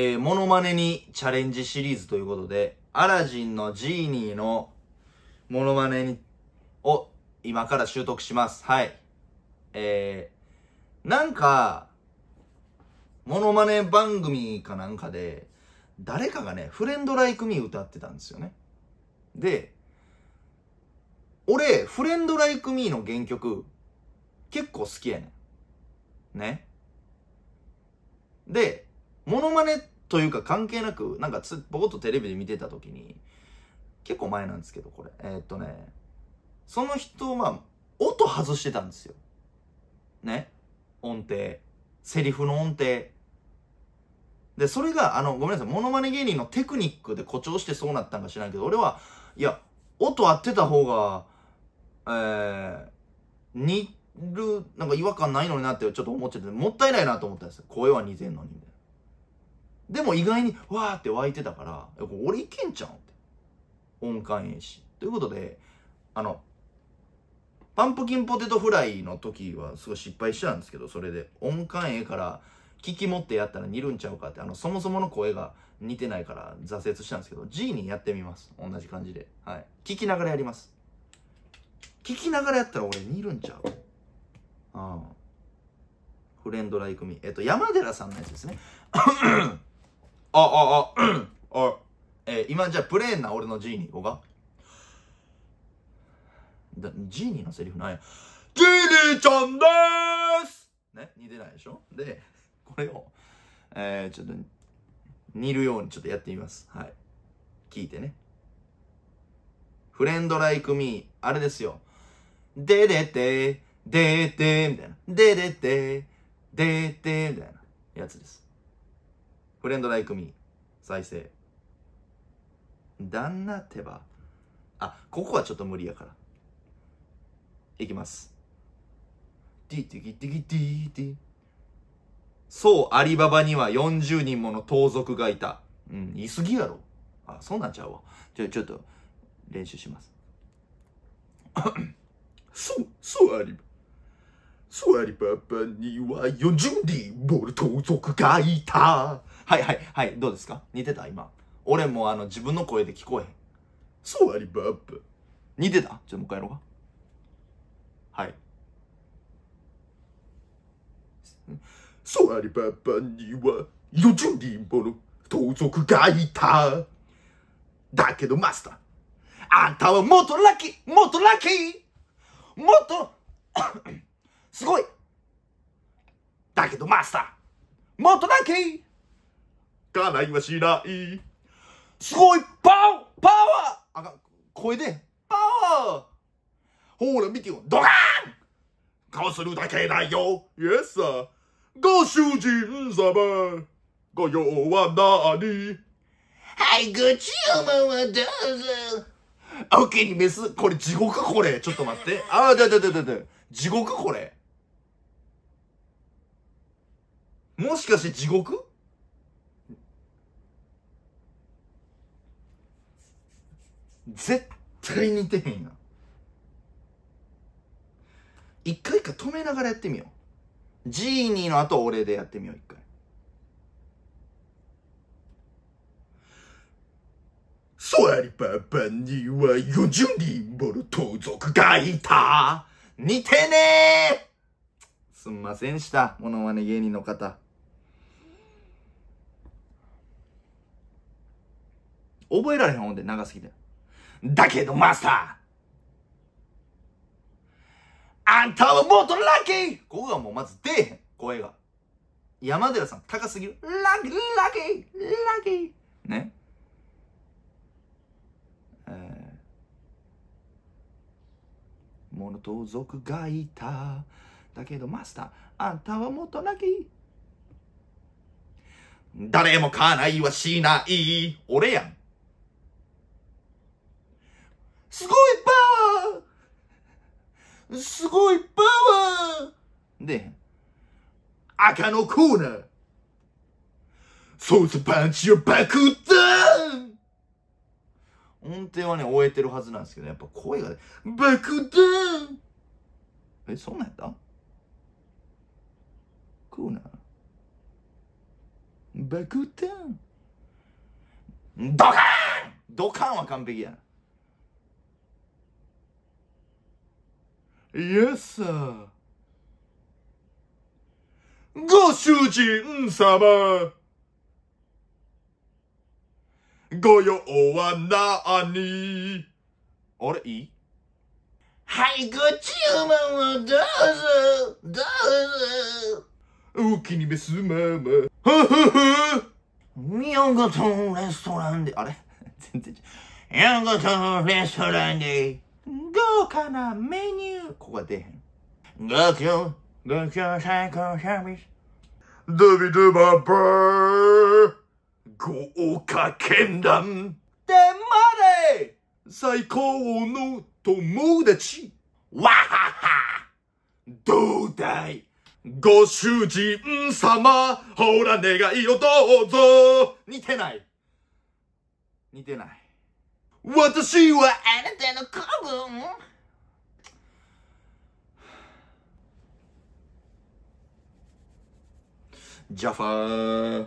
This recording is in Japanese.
えー、モノマネにチャレンジシリーズということで、アラジンのジーニーのモノマネを今から習得します。はい。えー、なんか、モノマネ番組かなんかで、誰かがね、フレンドライクミー歌ってたんですよね。で、俺、フレンドライクミーの原曲、結構好きやねん。ね。で、モノマネというか関係なく、なんかつ、ぼこっとテレビで見てた時に、結構前なんですけど、これ。えー、っとね、その人、まあ、音外してたんですよ。ね。音程。セリフの音程。で、それが、あの、ごめんなさい、モノマネ芸人のテクニックで誇張してそうなったんか知らんけど、俺は、いや、音合ってた方が、えー、似る、なんか違和感ないのになってちょっと思っちゃって、もったいないなと思ったんですよ。声は似てんのに。でも意外にわーって湧いてたから、俺いけんちゃうって。音感演し。ということで、あの、パンプキンポテトフライの時はすごい失敗したんですけど、それで音感ええから聞き持ってやったら似るんちゃうかって、あの、そもそもの声が似てないから挫折したんですけど、G にやってみます。同じ感じで。はい。聞きながらやります。聞きながらやったら俺似るんちゃううん。フレンドライクミ。えっと、山寺さんのやつですね。あ、あ、あ、あ、えー、今じゃあプレーンな俺のジーニー行こうか。ジーニーのセリフなんや。ジーニーちゃんでーすね、似てないでしょで、これを、えー、ちょっと、似るようにちょっとやってみます。はい。聞いてね。フレンドライクミー、あれですよ。ででて、ででみたいな。ででて、ででみたいなやつです。フレンドライクミー、再生。旦那ってば。あ、ここはちょっと無理やから。いきます。ディィギィギィィ。そう、アリババには40人もの盗賊がいた。うん、言い過ぎやろ。あ、そうなんちゃうわ。じゃあちょっと、練習します。そう、そうアリバ。そうアリババには40人もの盗賊がいた。はいはいはい、どうですか似てた今。俺もあの自分の声で聞こえへん。そうありバップ。似てたじゃあもう一回やろうか。はい。そうありバッパには40人もの盗賊がいた。だけどマスター、あんたはもっとラッキー、もっとラッキー、もっと、すごい。だけどマスター、もっとラッキーかないはしない。すごいパワーパワーあか、声で、パワーほら見てよ、ドカーン顔するだけだよ、イエスご主人様、ご用は何はい、ご注文はどうぞ。オッケーにメス。これ地獄これ。ちょっと待って。あ、だだだだだ。地獄これ。もしかして地獄絶対似てへんやん一回一回止めながらやってみようジーニーの後俺でやってみよう一回ソアリパパには40人ボル盗賊がいた似てねすんませんでした、モノマネ芸人の方。覚えられへんほんで、長すぎて。だけどマスターあんたはもっとラッキーここがもうまず出えへん、声が。山寺さん高すぎる。ラッキー、ラッキー、ラッキー。ね。えモ物盗賊がいた。だけどマスター、あんたはもっとラッキー。誰も買わないはしない。俺やん。すごいパワーすごいパワーで、赤のコーナーソースパンチを爆 c h y o 音程はね、終えてるはずなんですけど、やっぱ声がね、爆弾え、そんなんやったコーナー爆弾ドカーンドカーンは完璧や Yes, sir. ご主人様ご用はなにあれいいはい、ご注文をどうぞ、どうぞ。お気に召すまま。ははは。ようごンレストランで、あれ全然違う。ようごンレストランで。豪華なメニュー。ここは出へん。ごきょう、ごき最高サービス。ドビドババー。豪華絢爛。でまれ最高の友達。わはは。どうだいご主人様、ほら願いをどうぞ似てない。似てない。私はあなたの子分ジャファー